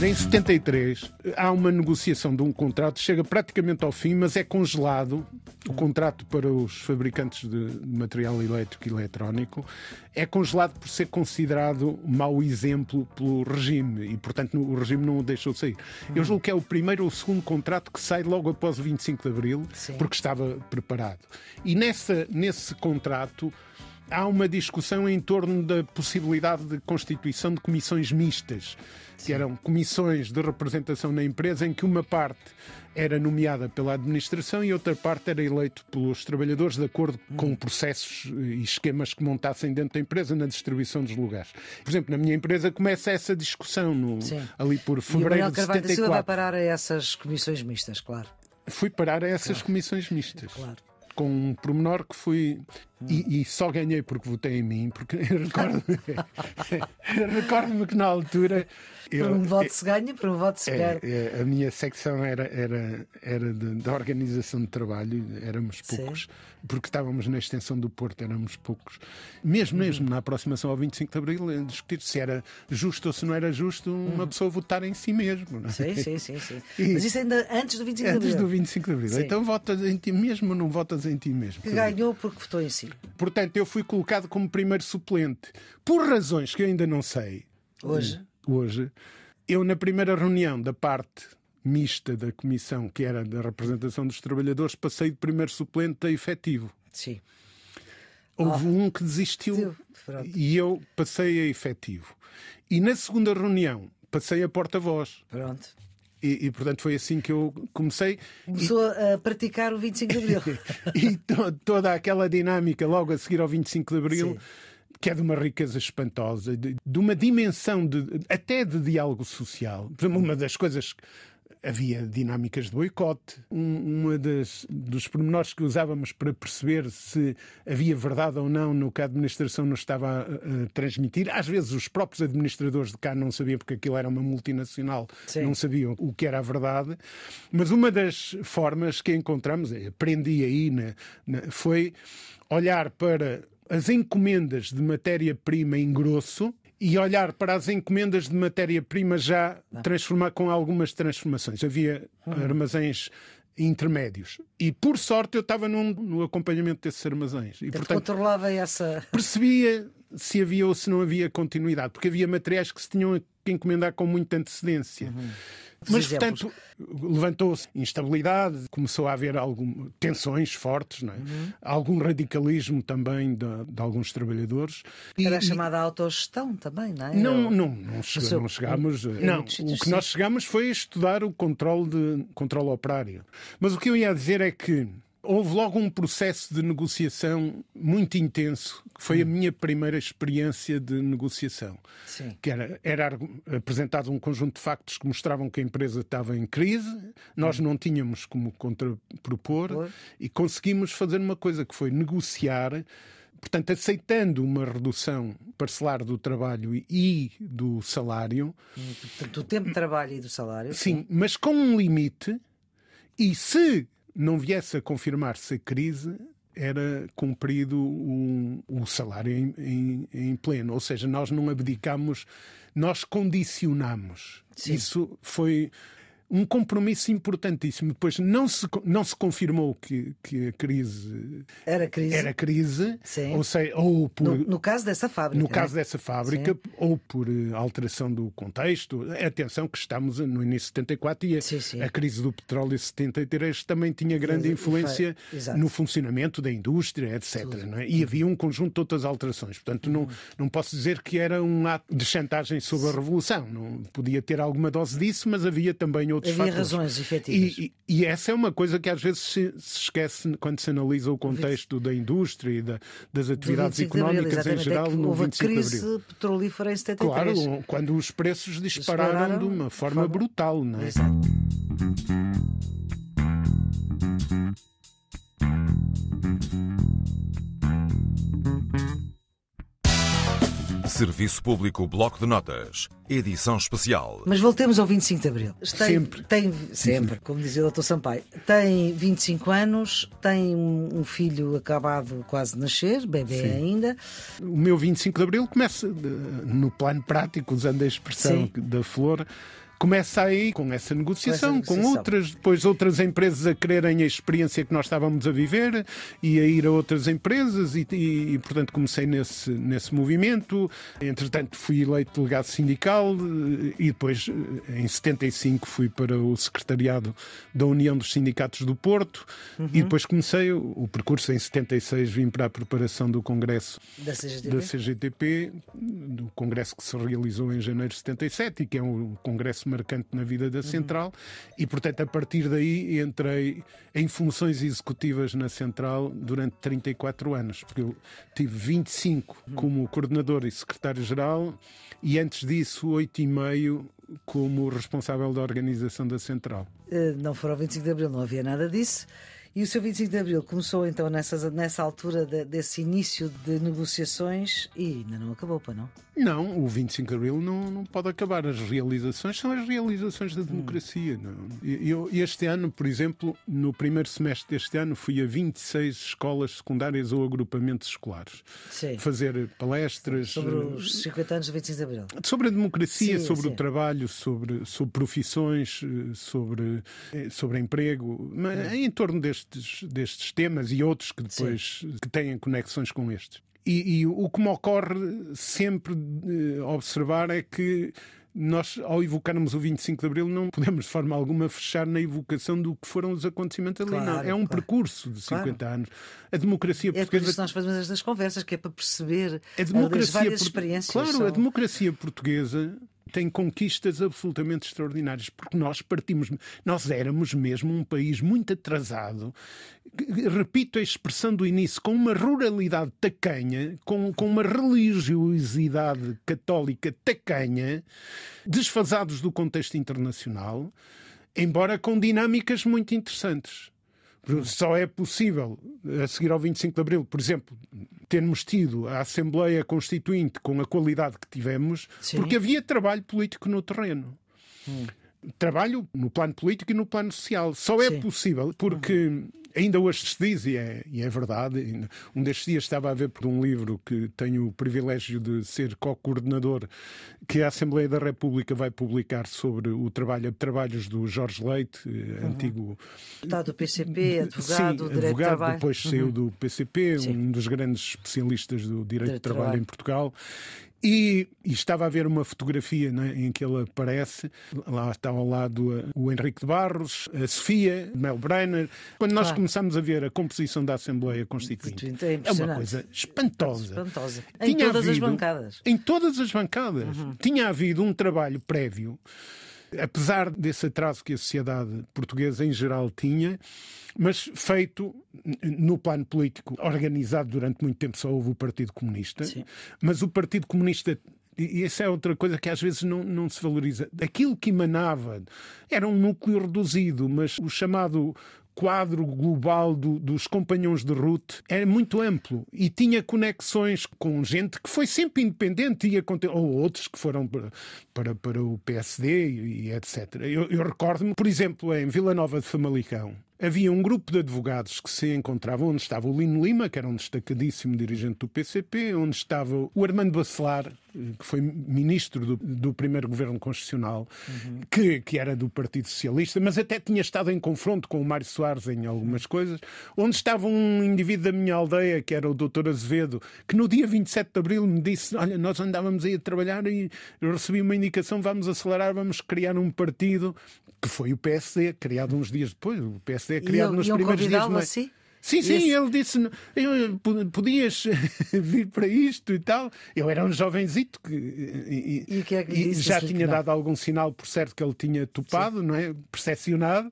Speaker 1: Em 73 há uma negociação de um contrato, chega praticamente ao fim, mas é congelado o contrato para os fabricantes de material elétrico e eletrónico. É congelado por ser considerado mau exemplo pelo regime e, portanto, o regime não o deixou sair. Eu julgo que é o primeiro ou o segundo contrato que sai logo após o 25 de Abril, Sim. porque estava preparado. E nessa, nesse contrato há uma discussão em torno da possibilidade de constituição de comissões mistas, Sim. que eram comissões de representação na empresa em que uma parte era nomeada pela administração e outra parte era eleito pelos trabalhadores de acordo com hum. processos e esquemas que montassem dentro da empresa na distribuição dos lugares. Por exemplo, na minha empresa começa essa discussão no, ali por fevereiro e o de 74. Da Silva vai
Speaker 2: parar a essas comissões mistas, claro. Fui parar a essas claro. comissões mistas. Claro
Speaker 1: com um pormenor que fui e, e, só ganhei porque votei em mim, porque *laughs* recordo-me *laughs* recordo que na altura. Eu, para um voto é se ganha, para um voto se é, é, a minha secção era, era, era da organização de trabalho, éramos poucos, Sim. porque estávamos na extensão do Porto, éramos poucos. Mesmo, uhum. mesmo na aproximação ao 25 de Abril, discutir se era justo ou se não era justo uma uhum. pessoa votar em si mesmo. É? Sim, sim, sim. sim.
Speaker 2: *laughs* E, Mas isso ainda antes do 25 de Abril. Antes do
Speaker 1: 25 de Abril. Sim. Então votas em ti mesmo ou não votas em ti mesmo? Que ganhou porque votou em si. Portanto, eu fui colocado como primeiro suplente. Por razões que eu ainda não sei. Hoje? Eh, hoje. Eu, na primeira reunião da parte mista da comissão, que era da representação dos trabalhadores, passei de primeiro suplente a efetivo. Sim. Houve oh. um que desistiu Pronto. e eu passei a efetivo. E na segunda reunião passei a porta-voz. Pronto. E, e, portanto foi assim que eu comecei.
Speaker 2: Começou e... a praticar o 25
Speaker 1: de Abril. *laughs* e to toda aquela dinâmica logo a seguir ao 25 de Abril. Sim. Que é de uma riqueza espantosa, de, de uma dimensão de, até de diálogo social. Uma das coisas havia dinâmicas de boicote. Um, uma das dos pormenores que usávamos para perceber se havia verdade ou não no que a administração nos estava a, a transmitir. Às vezes os próprios administradores de cá não sabiam porque aquilo era uma multinacional, Sim. não sabiam o que era a verdade. Mas uma das formas que encontramos, aprendi aí, na, na, foi olhar para as encomendas de matéria-prima em grosso e olhar para as encomendas de matéria-prima já transformar com algumas transformações. Havia hum. armazéns intermédios. E por sorte eu estava num, no acompanhamento desses armazéns. E, portanto, controlava essa. Percebia se havia ou se não havia continuidade, porque havia materiais que se tinham que encomendar com muita antecedência. Uhum.
Speaker 2: Mas, portanto,
Speaker 1: levantou-se instabilidade, começou a haver algumas tensões fortes, é? uhum. algum radicalismo também de, de alguns trabalhadores.
Speaker 2: Era e, a chamada autogestão também, não é? Não, não, não, chegou, seu... não chegámos. Eh, é não, não o que nós
Speaker 1: chegámos foi estudar o controle, de, controle operário. Mas o que eu ia dizer é que houve logo um processo de negociação muito intenso, que foi a hum. minha primeira experiência de negociação. Sim. Que era, era, apresentado um conjunto de factos que mostravam que a empresa estava em crise, nós hum. não tínhamos como contrapropor e conseguimos fazer uma coisa que foi negociar portanto, aceitando uma redução parcelar do trabalho e do salário.
Speaker 2: Do tempo de trabalho e do salário. Sim, sim.
Speaker 1: mas com um limite. E se não viesse a confirmar-se a crise, era cumprido o, o salário em, em, em, pleno. Ou seja, nós não abdicamos, nós condicionamos. Sim. Isso foi um compromisso importantíssimo. Depois não se, não se confirmou que, que a crise era crise, era crise
Speaker 2: Sim. ou, sei,
Speaker 1: ou por, no, no,
Speaker 2: caso dessa fábrica. No né? caso dessa fábrica, Sim.
Speaker 1: ou por eh, alteração do contexto. Atenção que estamos no início de 74 e sim, sim. a, crise do petróleo de 73 também tinha grande influência no funcionamento da indústria, etc. É? E uhum. havia um conjunto de outras alterações. Portanto, não, uhum. não posso dizer que era um ato de chantagem sobre a Revolução. Não, podia ter alguma dose disso, mas havia também outros Havia fatores. razões
Speaker 2: efetivas. E,
Speaker 1: e, e, essa é uma coisa que às vezes se, se esquece quando se analisa o contexto da indústria e da, das atividades económicas abril, em é geral. É no houve a crise
Speaker 2: petrolífera em 73. Claro,
Speaker 1: quando os preços dispararam, dispararam de uma forma, forma... brutal. Não é? Exato.
Speaker 2: Serviço Público Bloco de Notas, edição especial. Mas voltemos ao 25 de Abril. Tem, sempre. Tem, sempre, como dizia o Dr. Sampaio. Tem 25 anos, tem um filho acabado quase de nascer, bebê Sim. ainda. O meu 25 de Abril começa, no plano prático, usando a expressão Sim.
Speaker 1: da flor, começa aí com essa negociação, com, essa negociação. com outras, depois outras empresas a quererem a experiência que nós estávamos a viver e a ir a outras empresas e, e, e portanto comecei nesse, nesse movimento. Entretanto fui eleito delegado sindical eh, e depois eh, em 75 fui para o secretariado da União dos Sindicatos do Porto uhum. e depois comecei o, o percurso em 76 vim para a preparação do Congresso da CGTP. da CGTP, do Congresso que se realizou em janeiro de 77 e que é um congresso marcante na vida da uhum. Central uhum. e, portanto, a partir daí entrei em funções executivas na Central durante 34 anos, porque eu tive 25 uhum. como coordenador e secretário-geral e, antes disso, 8 e meio como responsável da organização da Central.
Speaker 2: Eh, não foram 25 de Abril, não havia nada disso. E o seu 25 de Abril começou então nessa nessa altura de, desse início de negociações e ainda não acabou, para não?
Speaker 1: Não, o 25 de Abril não, não pode acabar. As realizações são as realizações da democracia. Não. É? Eu, este ano, por exemplo, no primeiro semestre deste ano, fui a 26 escolas secundárias ou agrupamentos escolares sim. fazer palestras. Sobre eh, os
Speaker 2: 50 anos do 25 de Abril. Sobre a democracia, sim, sobre sim. o
Speaker 1: trabalho, sobre, sobre profissões, eh, sobre, eh, sobre emprego, mas em torno destes, destes temas e outros que depois que têm conexões com estes. E, e o que me ocorre sempre observar é que nós, ao evocarmos o 25 de Abril, não podemos de forma alguma fechar na evocação do que foram os acontecimentos ali. É? Claro, não. É um claro. percurso de 50 claro. anos. A democracia é portuguesa. É por isso que nós
Speaker 2: fazemos estas conversas, que é para perceber a eh, democracia as várias por... experiências. Claro, são... a democracia
Speaker 1: portuguesa tem conquistas absolutamente extraordinárias, porque nós partimos, nós éramos mesmo um país muito atrasado, repito a expressão do início, com uma ruralidade tacanha, com, com uma religiosidade católica tacanha, desfasados do contexto internacional, embora com dinâmicas muito interessantes. Só é possível, a seguir ao 25 de Abril, por exemplo, termos tido a Assembleia Constituinte com a qualidade que tivemos, Sim. porque havia trabalho político no terreno. Hum trabalho no plano político e no plano social. Só é Sim. possível porque uhum. ainda hoje se diz, e é, e é verdade, um destes dias estava a ver por um livro que tenho o privilégio de ser co-coordenador, que a Assembleia da República vai publicar sobre o trabalho, de trabalhos do Jorge Leite, eh, uhum. antigo...
Speaker 2: Deputado do PCP, advogado, Sim, direito advogado, de depois uhum. saiu do
Speaker 1: PCP, Sim. Uhum. um dos grandes especialistas do direito, direito de trabalho, trabalho em Portugal, e, e, estava a ver uma fotografia né, em que ele aparece, lá está ao lado a, eh, o Henrique de Barros, a Sofia, Mel Brenner. Quando nós claro. Ah. começamos a ver a composição da Assembleia Constituinte, é, é uma coisa espantosa. É
Speaker 2: espantosa. Em Tinha todas havido, as bancadas.
Speaker 1: Em todas as bancadas. Uhum. Tinha havido um trabalho prévio apesar desse atraso que a sociedade portuguesa em geral tinha, mas feito no plano político organizado durante muito tempo só houve o Partido Comunista, Sim. mas o Partido Comunista e essa é outra coisa que às vezes não, não se valoriza. Aquilo que emanava era um núcleo reduzido, mas o chamado quadro global do, dos companhões de Ruth era é muito amplo e tinha conexões com gente que foi sempre independente ou outros que foram para, para, para o PSD e, e etc. Eu, eu recordo-me, por exemplo, em Vila Nova de Famalicão, havia um grupo de advogados que se encontravam, onde estava o Lino Lima, que era um destacadíssimo dirigente do PCP, onde estava o Armando Bacelar, que foi ministro do, do primeiro governo constitucional, uhum. que, que era do Partido Socialista, mas até tinha estado em confronto com o Mário Soares em algumas uhum. coisas, onde estava um indivíduo da minha aldeia, que era o Dr. Azevedo, que no dia 27 de abril me disse: Olha, nós andávamos aí a trabalhar e recebi uma indicação, vamos acelerar, vamos criar um partido, que foi o PSD, criado uns dias depois, o PSD ser criado eu, nos primeiros dias. Mas... Assim? Sim, sim, Esse... ele disse: eu, podias *laughs* vir para isto e tal. Eu era um jovenzito que, e, e, que é que e já tinha dado algum sinal, por certo, que ele tinha topado, sim. não é? Percepcionado.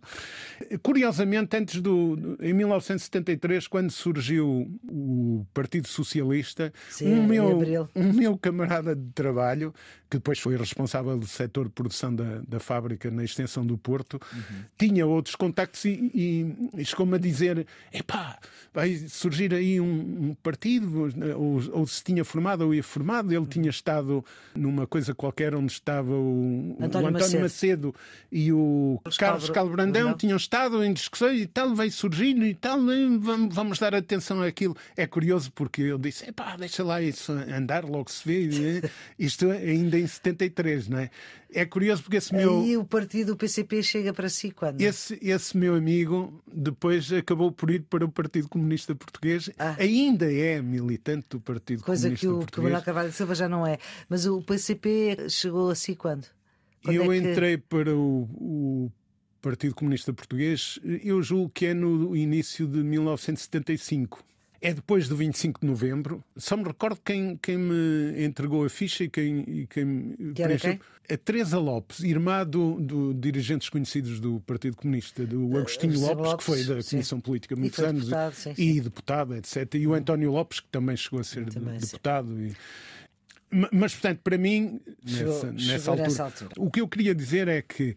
Speaker 1: Curiosamente, antes do. Em 1973, quando surgiu o Partido Socialista, sim, um, meu, um meu camarada de trabalho, que depois foi responsável do setor de produção da, da fábrica na extensão do Porto, uhum. tinha outros contactos e, e chegou-me a dizer: pá pá, *laughs* vai surgir aí um, um partido, né, ou, ou, se tinha formado ou ia formado. Ele tinha estado numa coisa qualquer onde estava o António, o António Macedo. Macedo. e o Os Carlos Calbrandão tinham estado em discussões e tal, vai surgindo e tal, né, vamos, vamos dar atenção àquilo. É curioso porque eu disse, pá, deixa lá isso andar, logo se vê. Né? *laughs* Isto é ainda em 73, não é? É curioso porque esse meu. E
Speaker 2: o partido, do PCP, chega para si quando?
Speaker 1: Esse, esse meu amigo depois acabou por ir para o Partido Comunista Português. Ah. Ainda é militante do Partido Coisa Comunista Português. Coisa que o Manuel
Speaker 2: Carvalho Silva já não é. Mas o PCP chegou a si quando? quando eu é que... entrei
Speaker 1: para o, o Partido Comunista Português, eu julgo que é no início de 1975 é depois do 25 de novembro. Só me recordo quem, quem me entregou a ficha e quem, e quem que preencheu. A Teresa Lopes, irmã do, do dirigentes conhecidos do Partido Comunista, do eh, Agostinho Lopes, Lopes, que foi da Comissão Política muitos e anos, deputado, sim, e sim. deputada, etc. E o António Lopes, que também chegou a ser também, deputado. E... Mas, portanto, para mim, chegou, nessa, chegou nessa, altura, nessa altura, o que eu queria dizer é que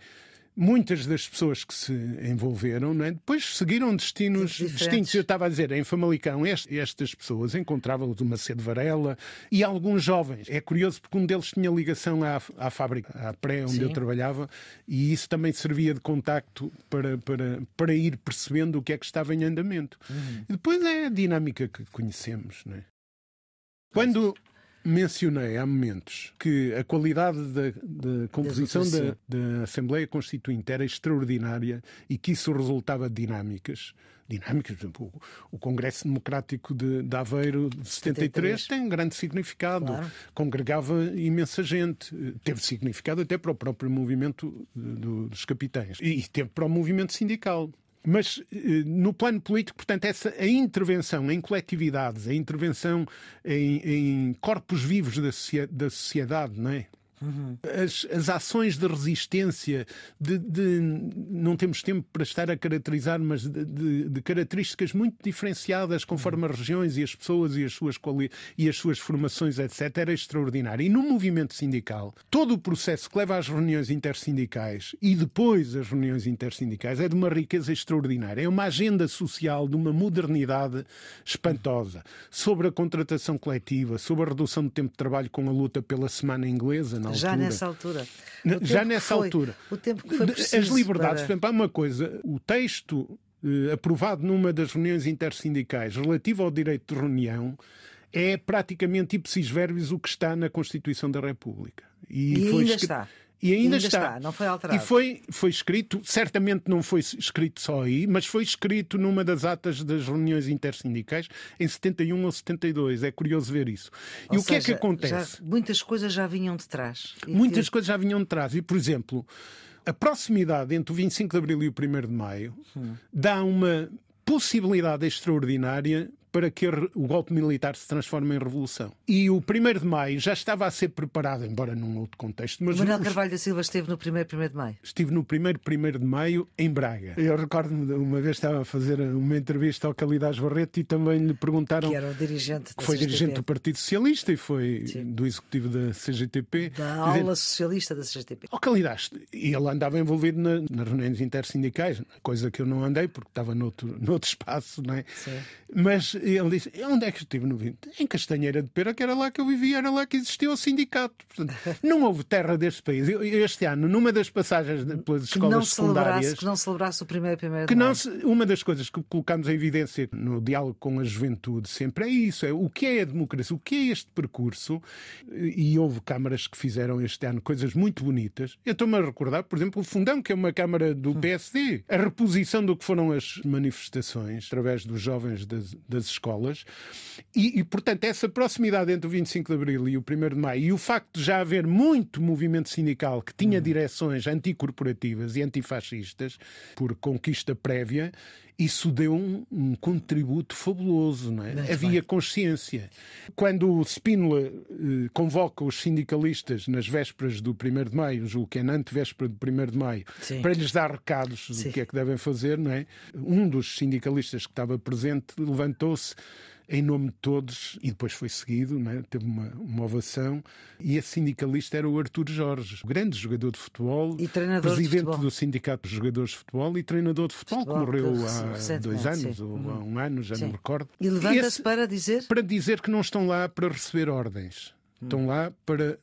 Speaker 1: muitas das pessoas que se envolveram é? depois seguiram destinos Diferentes. distintos. Eu estava a dizer, em Famalicão, este, estas pessoas encontravam-se uma sede varela e alguns jovens. É curioso porque um deles tinha ligação à, à fábrica, à pré onde Sim. eu trabalhava, e isso também servia de contacto para, para, para ir percebendo o que é que estava em andamento. Uhum. Depois é a dinâmica que conhecemos. É? Quando Mencionei há momentos que a qualidade da, da composição da, da, Assembleia Constituinte era extraordinária e que isso resultava de dinâmicas. Dinâmicas, por exemplo, o, o Congresso Democrático de, de Aveiro de 73, 73, tem um grande significado, claro. congregava imensa gente, teve significado até para o próprio movimento eh, do, dos capitães e, e teve para o movimento sindical. Mas eh, no plano político, portanto, essa, a intervenção em coletividades, a intervenção em, em corpos vivos da, da sociedade, não é? As, as ações de resistência, de, de, não temos tempo para estar a caracterizar, mas de, de, de características muito diferenciadas conforme uhum. as regiões e as pessoas e as suas quali e as suas formações, etc., era é extraordinário. E no movimento sindical, todo o processo que leva às reuniões intersindicais e depois as reuniões intersindicais é de uma riqueza extraordinária. É uma agenda social de uma modernidade espantosa sobre a contratação coletiva, sobre a redução do tempo de trabalho com a luta pela semana inglesa altura. Já nessa altura. O já nessa foi, altura. O
Speaker 2: tempo que foi As liberdades, para... por exemplo,
Speaker 1: há uma coisa. O texto eh, aprovado numa das reuniões intersindicais relativo ao direito de reunião é praticamente ipsis verbis o que está na Constituição da República. E, e ainda está.
Speaker 2: E ainda, ainda está. está. Não foi alterado. E
Speaker 1: foi, foi escrito, certamente não foi escrito só aí, mas foi escrito numa das atas das reuniões intersindicais em 71 ou 72. É curioso ver isso. Ou e seja, o que é que acontece?
Speaker 2: Já, muitas coisas já vinham de trás. E muitas que...
Speaker 1: coisas já vinham de trás. E, por exemplo, a proximidade entre o 25 de Abril e o 1 de Maio hum. dá uma possibilidade extraordinária para que o golpe militar se transforme em revolução. E o 1 de Maio já estava a ser preparado, embora num outro contexto. Mas Manuel os...
Speaker 2: Carvalho da Silva esteve no 1 1 de Maio?
Speaker 1: Estive no 1 1 de Maio em Braga.
Speaker 2: Eu recordo-me, uma vez estava
Speaker 1: a fazer uma entrevista ao Calidás Barreto e também lhe perguntaram... Que era o
Speaker 2: dirigente Foi CGTP. dirigente do
Speaker 1: Partido Socialista e foi Sim. do Executivo da CGTP. Da aula
Speaker 2: socialista da CGTP.
Speaker 1: Ao Calidás, e ele andava envolvido na, nas reuniões intersindicais, coisa que eu não andei porque estava noutro, *laughs* noutro espaço, não é? Sim. Mas ele disse: onde é que eu estive no 20? Em Castanheira de Pera, que era lá que eu vivia, era lá que existia o sindicato. Portanto, *laughs* não houve terra deste país. Eu, este ano, numa das passagens pelas escolas não secundárias. Que
Speaker 2: não celebrasse o primeiro primeiro. Que
Speaker 1: não se, uma das coisas que colocamos em evidência no diálogo com a juventude sempre é isso: é o que é a democracia, o que é este percurso. E houve câmaras que fizeram este ano coisas muito bonitas. Eu estou-me a recordar, por exemplo, o Fundão, que é uma câmara do *laughs* PSD, a reposição do que foram as manifestações através dos jovens das, das escolas. E, e, portanto, essa proximidade entre o 25 de Abril e o 1 de Maio e o facto de já haver muito movimento sindical que tinha uhum. direções anticorporativas e antifascistas por conquista prévia, isso deu um, um contributo fabuloso. Não é? Muito Havia bem. consciência. Quando o Spínola eh, convoca os sindicalistas nas vésperas do 1 de maio, julgo que é na antevéspera do 1 de maio, Sim. para lhes dar recados Sim. do que é que devem fazer, não é? um dos sindicalistas que estava presente levantou-se em nome de todos, e depois foi seguido, né? teve uma, uma ovação. E esse sindicalista era o Artur Jorge, grande jogador de futebol, presidente de futebol. do Sindicato de Jogadores de Futebol e treinador de futebol, futebol que morreu que há dois anos sim. ou há uhum. um ano, já sim. não me recordo. E levanta-se para dizer? Para dizer que não estão lá para receber ordens. Hum. Estão lá para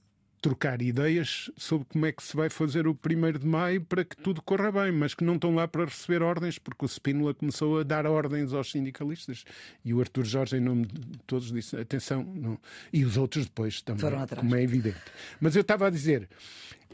Speaker 1: trocar ideias sobre como é que se vai fazer o 1 de maio para que tudo corra bem, mas que não estão lá para receber ordens, porque o Spínola começou a dar ordens aos sindicalistas. E o Artur Jorge, em nome de todos, disse: atenção, não. e os outros depois também, como é evidente. Mas eu estava a dizer,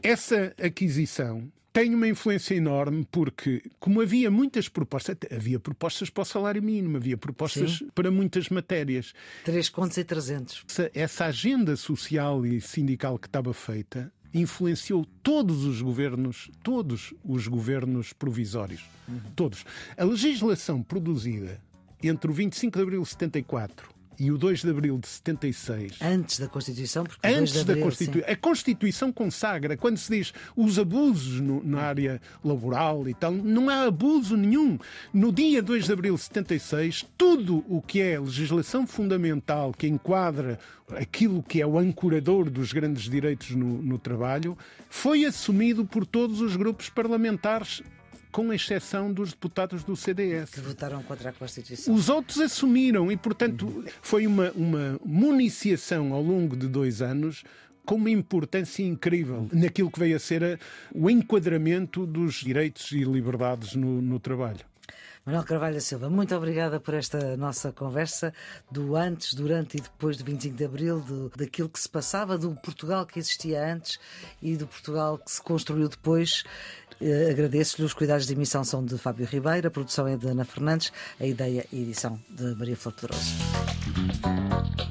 Speaker 1: essa aquisição tem uma influência enorme porque, como havia muitas propostas, havia propostas para o salário mínimo, havia propostas Sim. para muitas matérias. Três contos e trezentos. Essa, essa agenda social e sindical que estava feita influenciou todos os governos, todos os governos provisórios. Uhum. Todos. A legislação produzida entre o 25 de abril de 74 e o 2 de abril de 76. Antes da Constituição, porque antes da Constituição. A Constituição consagra, quando se diz os abusos no, na área laboral e tal, não há abuso nenhum. No dia 2 de abril de 76, tudo o que é legislação fundamental que enquadra aquilo que é o ancorador dos grandes direitos no, no trabalho foi assumido por todos os grupos parlamentares com exceção dos deputados do CDS. Que
Speaker 2: votaram contra a Constituição.
Speaker 1: Os outros assumiram e, portanto, foi uma, uma municiação ao longo de dois anos com uma importância incrível naquilo que veio a ser a, o enquadramento dos direitos e liberdades no, no trabalho.
Speaker 2: Manuel Carvalho Silva, muito obrigada por esta nossa conversa do antes, durante e depois de 25 de Abril, do, daquilo que se passava, do Portugal que existia antes e do Portugal que se construiu depois. Eh, agradeço-lhe. Os cuidados de emissão são de Fábio Ribeiro, a produção é de Ana Fernandes, a ideia e edição de Maria Flaturoso. Música